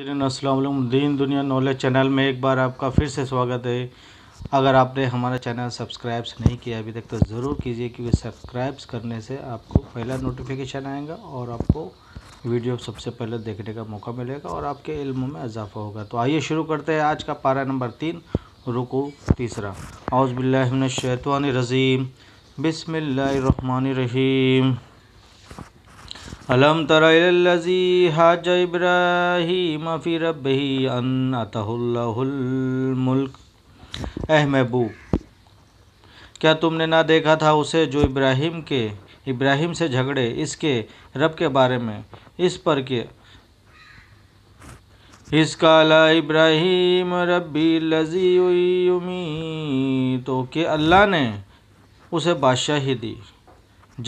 नाजरन असल दीन दुनिया नॉलेज चैनल में एक बार आपका फिर से स्वागत है अगर आपने हमारा चैनल सब्सक्राइब नहीं किया अभी तक तो ज़रूर कीजिए क्योंकि सब्सक्राइब करने से आपको पहला नोटिफिकेशन आएगा और आपको वीडियो सबसे पहले देखने का मौका मिलेगा और आपके इल्म में इजाफा होगा तो आइए शुरू करते हैं आज का पारा नंबर तीन रुको तीसरा शैतवान रज़ीम बिसमीम अलम तरजी हाज इब्राहिम फ़ी अह महबूब क्या तुमने ना देखा था उसे जो इब्राहिम के इब्राहिम से झगड़े इसके रब के बारे में इस पर के इसका इब्राहिम रबी लजी उमी तो के अल्लाह ने उसे बादशाही दी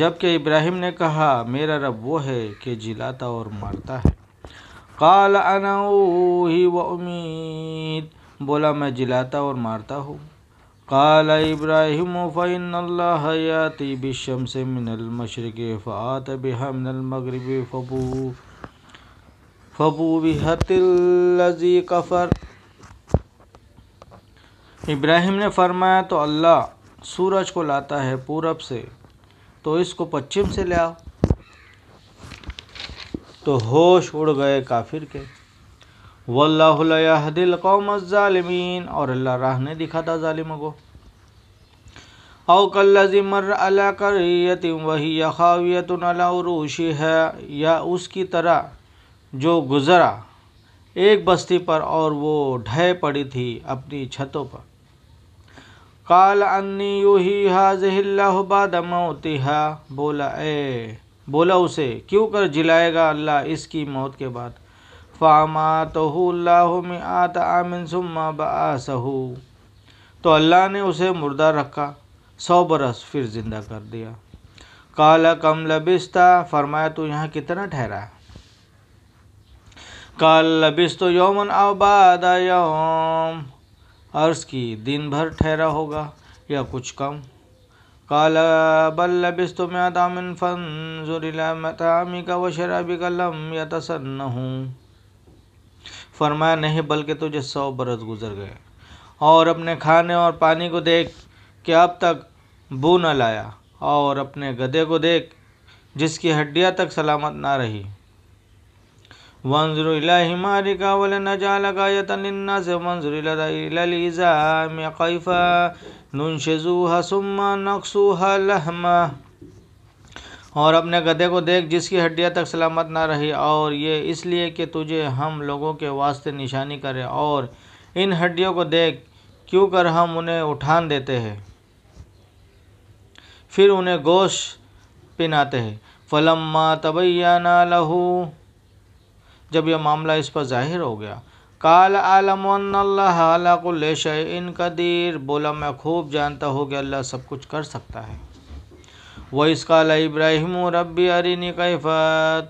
जबकि इब्राहिम ने कहा मेरा रब वो है कि जिलाता और मारता है काल अनाही व उम्मीद बोला मैं जिलाता और मारता हूँ काल इब्राहिम फ़ैन बिशम से मिनलमशरक़ फ़ात बिहा फ़बू फ़बू बिहतिल्लजी कफ़र इब्राहिम ने फरमाया तो अल्लाह सूरज को लाता है पूरब से तो इसको पश्चिम से ले आओ तो होश उड़ गए काफिर के वल्लाहदिल कौम और अल्लाह राह ने था ालिम को मर अला करियत वही अखावियत अलाशी है या उसकी तरह जो गुज़रा एक बस्ती पर और वो ढह पड़ी थी अपनी छतों पर काल अन्नी यूही हाजह बाद मौतिहा बोला ए बोला उसे क्यों कर जिलाएगा अल्लाह इसकी मौत के बाद फ़ामा तो में आता आमिन सुम्मा बसहू तो अल्लाह ने उसे मुर्दा रखा सौ बरस फिर ज़िंदा कर दिया काला कम लबिस्ता फरमाया तू यहाँ कितना ठहरा काल लबिस तो यौमन आबाद यौम अर्श की दिन भर ठहरा होगा या कुछ कम काला बल बिस्तु में दामिन का व शराबी का लम या तसन्न हूँ फरमाया नहीं बल्कि तुझे सौ बरस गुजर गए और अपने खाने और पानी को देख कि अब तक बू न लाया और अपने गधे को देख जिसकी हड्डियाँ तक सलामत ना रही और अपने गधे को देख जिसकी हड्डियाँ तक सलामत ना रही और ये इसलिए कि तुझे हम लोगों के वास्ते निशानी करे और इन हड्डियों को देख क्यों कर हम उन्हें उठान देते हैं फिर उन्हें गोश पिनाते हैं फलम्मा तबैया ना लहू जब यह मामला इस पर जाहिर हो गया काल आलम इन कदीर बोला मैं खूब जानता हूँ कि अल्लाह सब कुछ कर सकता है वह काल इब्राहिम रबी अरिनी कैफा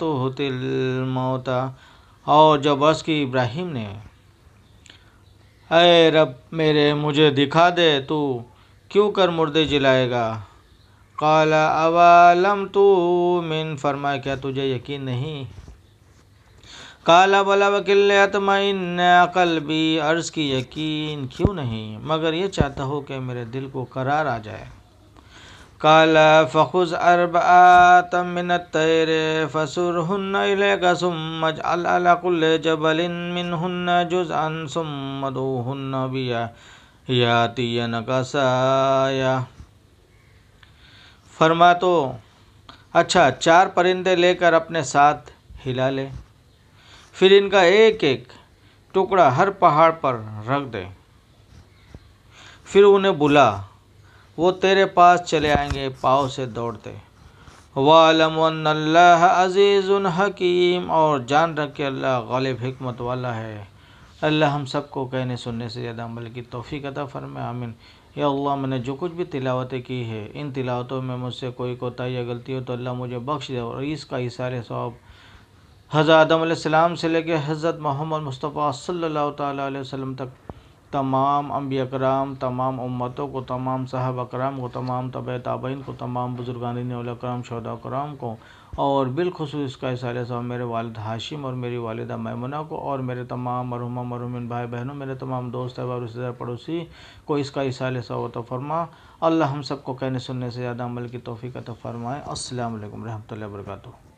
तो होतिलमौता और जब बस की इब्राहिम ने अरे रब मेरे मुझे दिखा दे तू क्यों कर मुर्दे जिलाएगा काला अवालम तू मिन फरमाया क्या तुझे यकीन नहीं काला बला वकिल भी अर्ज़ की यकीन क्यों नहीं मगर ये चाहता हो कि मेरे दिल को करार आ जाए काला फ़ुज़ अरब आतमिन तैर फसुर हन्न सुमज अलाकुल जबलिन मिन हन्न जुज़ान सुमदो हन्न बिया याती नकासाया फरमा तो अच्छा चार परिंदे लेकर अपने साथ हिला ले फिर इनका एक एक टुकड़ा हर पहाड़ पर रख दे फिर उन्हें बुला वो तेरे पास चले आएंगे पाँव से दौड़ते वालमल्ला अज़ीज़ हकीम और जान रख के अल्लाह गालिब हमत वाला है अल्लाह हम सबको कहने सुनने से ज़्यादा अमल की तोफ़ी कदा फरम आमिन या अल्लाह मैंने जो कुछ भी तिलावतें की है इन तिलावतों में मुझसे कोई कोताही या गलती हो तो अल्लाह मुझे बख्श दे और इसका इशारे सवाब हज़रत आदम से लेकर हज़रत मोहम्मद मुस्तफ़ा सल्लल्लाहु अलैहि वसल्लम तक तमाम अम्बिया कराम तमाम उम्मतों को तमाम साहब कराम को तमाम तब ताबीन को तमाम बुजुर्गान कराम शहदा कराम को और बिलखसूस इसका इस मेरे वालद हाशिम और मेरी वालदा मैमुना को और मेरे तमाम मरहुमा मरहुमिन भाई बहनों मेरे तमाम दोस्त अहबाब रिश्तेदार पड़ोसी को इसका इस सवत फरमा अल्लाह हम सबको कहने सुनने से ज़्यादा अमल की तोफ़ी का तो फरमाएँ असल वरहमल वर्का